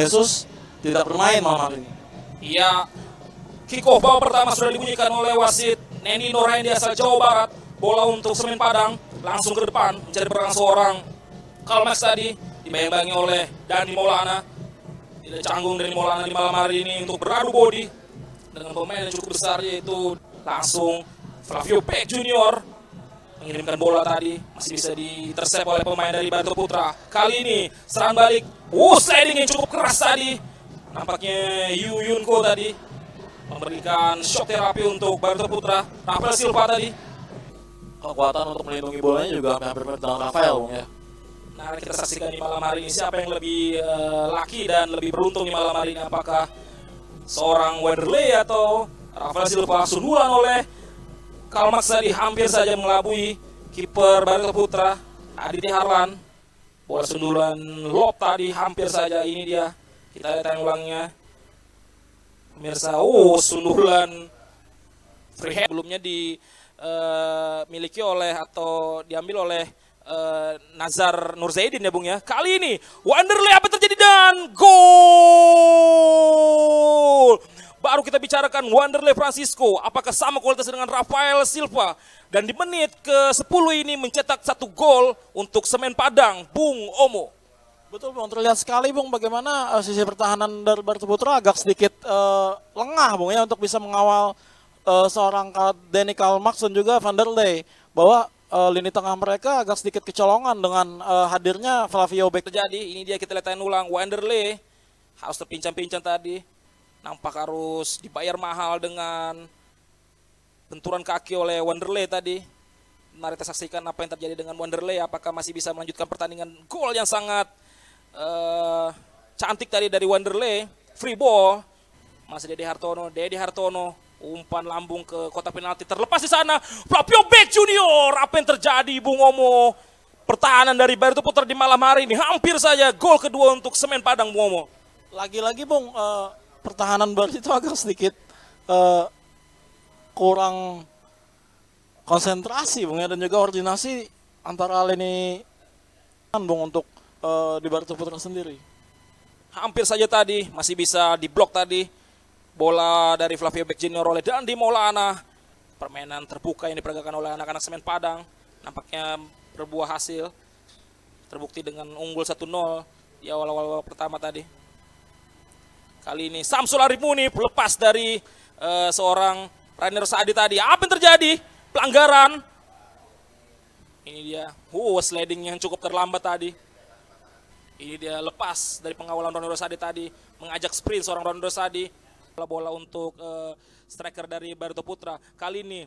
Yesus tidak bermain malam hari ini. Iya, kick off pertama sudah dibunyikan oleh wasit Neni Noraini asal Jawa Barat. Bola untuk Semen Padang langsung ke depan mencari perang seorang Kalmax tadi dibayang-bayangi oleh Dani Maulana. Tidak canggung dari Maulana di malam hari ini untuk beradu body dengan pemain yang cukup besar yaitu langsung Flavio Peck Junior mengirimkan bola tadi masih bisa ditersep oleh pemain dari Barito Putra. Kali ini serang balik, wuh sliding yang cukup keras tadi. Nampaknya Yu Yunko tadi memberikan shock terapi untuk Barito Putra. Rafael Silva tadi kekuatan untuk melindungi bolanya juga hampir mirip dengan Rafael ya. Nah, kita saksikan di malam hari ini siapa yang lebih uh, laki dan lebih beruntung di malam hari ini apakah seorang Wenderley atau Rafael Silva sundulan oleh Kalmak Sadi hampir saja mengelabui kiper Barito Putra, Aditya Harlan. Bola sundulan lob tadi hampir saja ini dia. Kita lihat ulangnya. Pemirsa, oh sundulan free head sebelumnya dimiliki eh, uh, oleh atau diambil oleh uh, Nazar Nurzaidin ya Bung ya. Kali ini Wanderley apa terjadi dan gol baru kita bicarakan Wanderlei Francisco, apakah sama kualitas dengan Rafael Silva. Dan di menit ke-10 ini mencetak satu gol untuk Semen Padang, Bung Omo. Betul Bung, terlihat sekali Bung bagaimana uh, sisi pertahanan dari Putra agak sedikit uh, lengah Bung ya untuk bisa mengawal uh, seorang Denny Kalmax dan juga Van der Ley. bahwa uh, lini tengah mereka agak sedikit kecolongan dengan uh, hadirnya Flavio Beck. Terjadi, ini dia kita lihatin ulang Wanderlei harus terpincang-pincang tadi nampak harus dibayar mahal dengan benturan kaki oleh Wanderlei tadi. Mari kita saksikan apa yang terjadi dengan Wanderlei. Apakah masih bisa melanjutkan pertandingan gol yang sangat uh, cantik tadi dari Wanderlei. Free ball. Masih Dedi Hartono. Dedi Hartono. Umpan lambung ke kotak penalti. Terlepas di sana. Flavio Beck Junior. Apa yang terjadi Bung Omo? Pertahanan dari Barito Putra di malam hari ini. Hampir saja gol kedua untuk Semen Padang Bung Omo. Lagi-lagi Bung. Uh, pertahanan Barca itu agak sedikit uh, kurang konsentrasi bung ya dan juga koordinasi antara lini bung untuk uh, di Barito Putra sendiri. Hampir saja tadi masih bisa diblok tadi bola dari Flavio Beck Junior oleh Dandi Maulana. Permainan terbuka yang diperagakan oleh anak-anak Semen Padang nampaknya berbuah hasil terbukti dengan unggul 1-0 di awal-awal pertama tadi. Kali ini Samsul Arif Muni lepas dari uh, seorang Rainer Saadi tadi. Apa yang terjadi? Pelanggaran. Ini dia. Wow, uh, sliding yang cukup terlambat tadi. Ini dia lepas dari pengawalan Rainer Saadi tadi. Mengajak sprint seorang Rainer Saadi. Bola, bola untuk uh, striker dari Barito Putra. Kali ini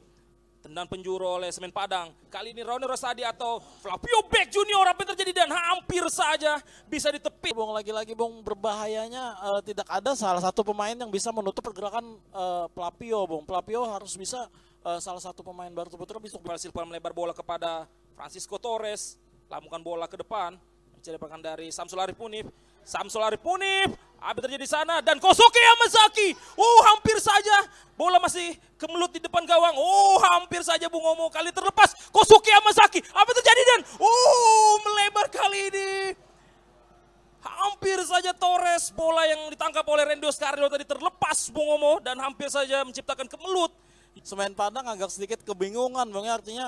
Tendang penjuru oleh Semen Padang. Kali ini Ronnie Rosadi atau Flavio Beck Junior apa yang terjadi dan hampir saja bisa ditepi. Bong lagi-lagi Bong berbahayanya uh, tidak ada salah satu pemain yang bisa menutup pergerakan uh, Flavio Bong. Flavio harus bisa uh, salah satu pemain baru terbentuk bisa berhasil melebar bola kepada Francisco Torres. Lamukan bola ke depan. Mencari pergerakan dari Samsul Arif Punif. Samsul Arif Punif apa terjadi di sana? Dan Kosuke Yamazaki. Oh hampir saja. Bola masih kemelut di depan gawang. Oh hampir saja Bung Omo kali terlepas. Kosuke Yamazaki. Apa terjadi Dan? Oh melebar kali ini. Hampir saja Torres bola yang ditangkap oleh Rendo Scarlio tadi terlepas Bung Omo dan hampir saja menciptakan kemelut. Semen Padang agak sedikit kebingungan Bung ya. artinya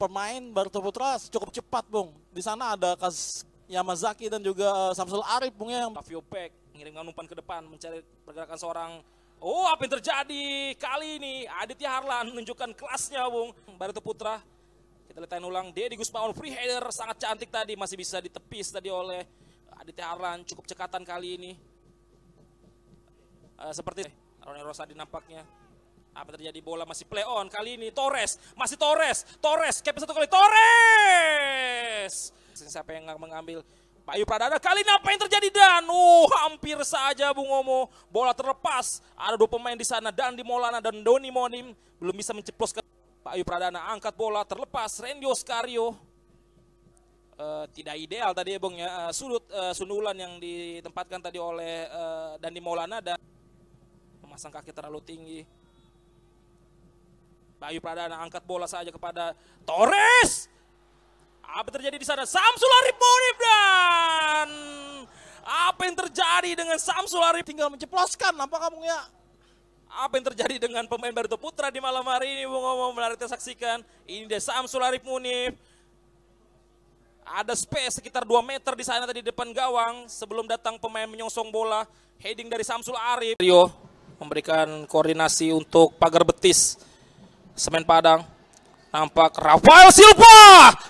pemain Barto Putra cukup cepat Bung. Di sana ada Kas Yamazaki dan juga eh, Samsul Arif Bung ya, yang Tavio Peck mengirimkan umpan ke depan mencari pergerakan seorang Oh apa yang terjadi kali ini Aditya Harlan menunjukkan kelasnya Bung Barito Putra kita lihat ulang di Gusmaun free header sangat cantik tadi masih bisa ditepis tadi oleh Aditya Harlan cukup cekatan kali ini uh, seperti Rosa Rosadi nampaknya apa terjadi bola masih play on kali ini Torres masih Torres Torres kepes satu kali Torres siapa yang mengambil Pak Ayu Pradana. Kali ini apa yang terjadi dan uh, hampir saja Bung Omo bola terlepas. Ada dua pemain di sana dan di Maulana dan Doni Monim belum bisa menceploskan Pak Ayu Pradana angkat bola terlepas Randy Oskario. Uh, eh, tidak ideal tadi ya Bung ya eh, sudut uh, sundulan yang ditempatkan tadi oleh uh, Dandi Maulana dan memasang kaki terlalu tinggi. pak Ayu Pradana angkat bola saja kepada Torres. Apa terjadi di sana? Samsul Arif Munif dan apa yang terjadi dengan Samsul Arif? Tinggal menceploskan, nampak kamu ya? Apa yang terjadi dengan pemain Barito Putra di malam hari ini? Bung Omong menarik kita saksikan. Ini dia Samsul Arif Munif. Ada space sekitar 2 meter di sana tadi di depan gawang sebelum datang pemain menyongsong bola. Heading dari Samsul Arif. Rio memberikan koordinasi untuk pagar betis Semen Padang. Nampak Rafael Silva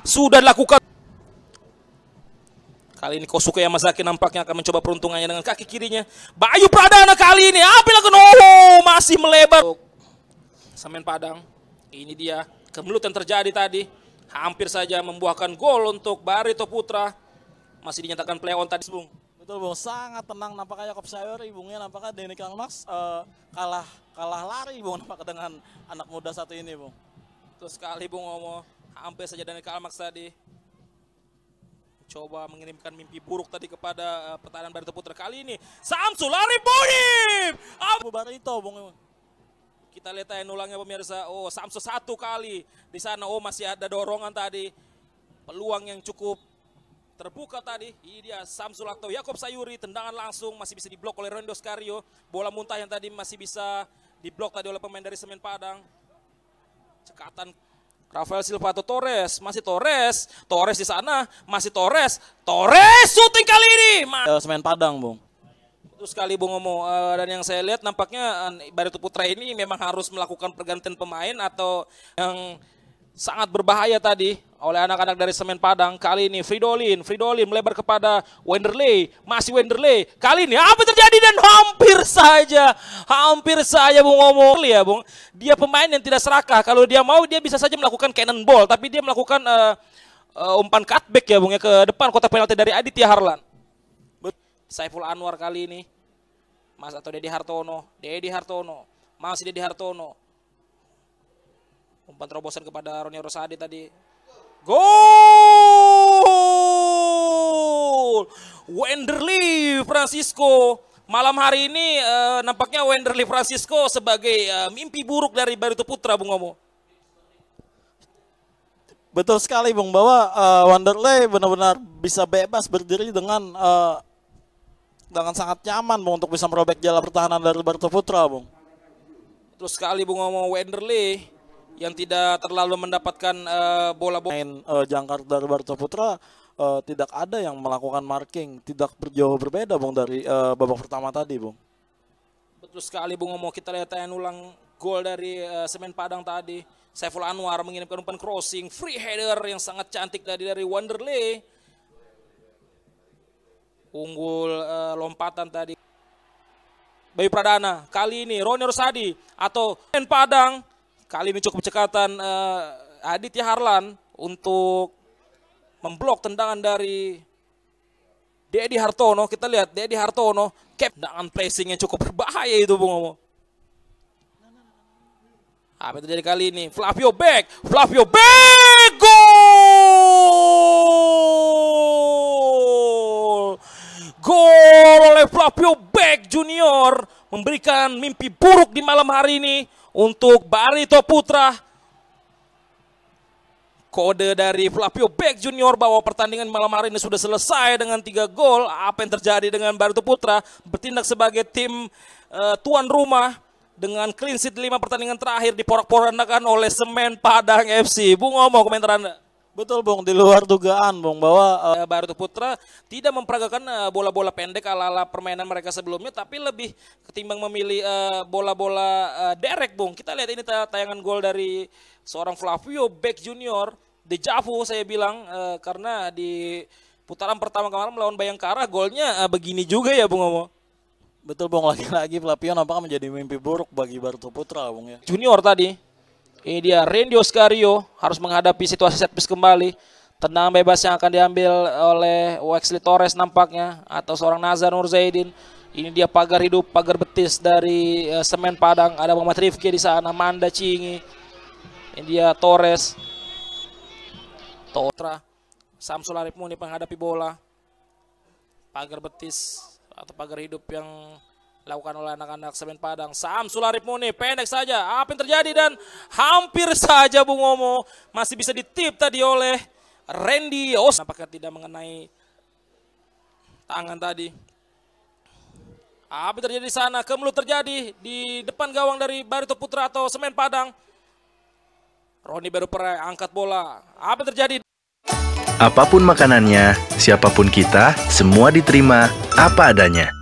sudah dilakukan. Kali ini Kosuke Yamazaki nampaknya akan mencoba peruntungannya dengan kaki kirinya. Bayu Pradana kali ini. Apa ke oh, masih melebar. Semen Padang. Ini dia kemelut yang terjadi tadi. Hampir saja membuahkan gol untuk Barito Putra. Masih dinyatakan play on tadi, Bung. Betul, Bung. Sangat tenang nampaknya Jakob Sayer. Ibunya nampaknya Denny Kang Max uh, eh, kalah kalah lari, Bung. Nampaknya dengan anak muda satu ini, Bung. Betul sekali Bung Omo. Hampir saja Daniel Kalmax tadi. Coba mengirimkan mimpi buruk tadi kepada uh, eh, pertahanan Barito Putra kali ini. Samsul Arif Bunim! Barito Bung Omo. Kita lihat ya ulangnya pemirsa. Oh, Samsul satu kali. Di sana oh masih ada dorongan tadi. Peluang yang cukup terbuka tadi. Ini dia Samsul atau Yakob Sayuri. Tendangan langsung masih bisa diblok oleh Rondo Skario. Bola muntah yang tadi masih bisa diblok tadi oleh pemain dari Semen Padang. Cekatan Rafael Silva atau Torres, masih Torres, Torres di sana, masih Torres, Torres syuting kali ini. Mas. Eh, Semen Padang, Bung. Itu sekali Bung Omo, eh, dan yang saya lihat nampaknya uh, eh, Barito Putra ini memang harus melakukan pergantian pemain atau yang sangat berbahaya tadi oleh anak-anak dari Semen Padang. Kali ini Fridolin, Fridolin melebar kepada Wenderley, masih Wenderley. Kali ini apa terjadi dan hampir saja, hampir saja Bung Omol ya Bung. Dia pemain yang tidak serakah. Kalau dia mau dia bisa saja melakukan cannonball, tapi dia melakukan uh, uh, umpan cutback ya Bung ya ke depan kotak penalti dari Aditya Harlan. Saiful Anwar kali ini. Mas atau Dedi Hartono, Dedi Hartono, masih Dedi Hartono. Umpan terobosan kepada Roni Rosadi tadi Gol! Wenderly Francisco. Malam hari ini uh, nampaknya Wenderly Francisco sebagai uh, mimpi buruk dari Barito Putra, Bung Omo. Betul sekali, Bung. Bahwa uh, eh, Wanderley benar-benar bisa bebas berdiri dengan uh, dengan sangat nyaman, Bung, untuk bisa merobek jalan pertahanan dari Barito Putra, Bung. Terus sekali, Bung, ngomong Wanderley yang tidak terlalu mendapatkan uh, eh, bola bola main uh, jangkar dari Barca Putra uh, tidak ada yang melakukan marking tidak berjauh berbeda Bung dari uh, babak pertama tadi Bung betul sekali Bung Omo kita lihat ulang gol dari uh, Semen Padang tadi Saiful Anwar mengirimkan umpan crossing free header yang sangat cantik tadi dari Wonderly unggul uh, lompatan tadi Bayu Pradana kali ini Roni Rosadi atau Semen Padang Kali ini cukup cekatan uh, eh, Aditya Harlan untuk memblok tendangan dari Dedi Hartono. Kita lihat Dedi Hartono cap dengan pressing yang cukup berbahaya itu Bung Omo. Apa itu terjadi kali ini? Flavio back, Flavio back, gol! Gol oleh Flavio Beck Junior memberikan mimpi buruk di malam hari ini untuk Barito Putra. Kode dari Flavio Beck Junior bahwa pertandingan malam hari ini sudah selesai dengan tiga gol. Apa yang terjadi dengan Barito Putra? Bertindak sebagai tim uh, tuan rumah dengan clean sheet 5 pertandingan terakhir diporak-porandakan oleh Semen Padang FC. Bung ngomong komentar Anda. Betul Bung, di luar dugaan Bung bahwa uh, eh, ya, Barito Putra tidak memperagakan bola eh, bola-bola pendek ala-ala permainan mereka sebelumnya tapi lebih ketimbang memilih eh, bola-bola uh, derek Bung. Kita lihat ini tayangan gol dari seorang Flavio Beck Junior, Javu saya bilang uh, karena di putaran pertama kemarin melawan Bayangkara golnya uh, begini juga ya Bung Omo. Betul Bung, lagi-lagi Flavio nampaknya menjadi mimpi buruk bagi Barito Putra Bung ya. Junior tadi. Ini dia Randy Oscario harus menghadapi situasi set piece kembali. Tenang bebas yang akan diambil oleh Wexley Torres nampaknya atau seorang Nazar Nur Zaidin. Ini dia pagar hidup, pagar betis dari uh, Semen Padang. Ada Muhammad Rifki di sana, Manda Cingi. Ini dia Torres. Totra. Samsul Arif Muni menghadapi bola. Pagar betis atau pagar hidup yang lakukan oleh anak-anak Semen Padang. Sam Sularip Muni pendek saja. Apa yang terjadi dan hampir saja Bung Omo masih bisa ditip tadi oleh Randy Os. Apakah tidak mengenai tangan tadi. Apa yang terjadi di sana? Kemelut terjadi di depan gawang dari Barito Putra atau Semen Padang. Roni baru perai angkat bola. Apa yang terjadi? Apapun makanannya, siapapun kita, semua diterima apa adanya.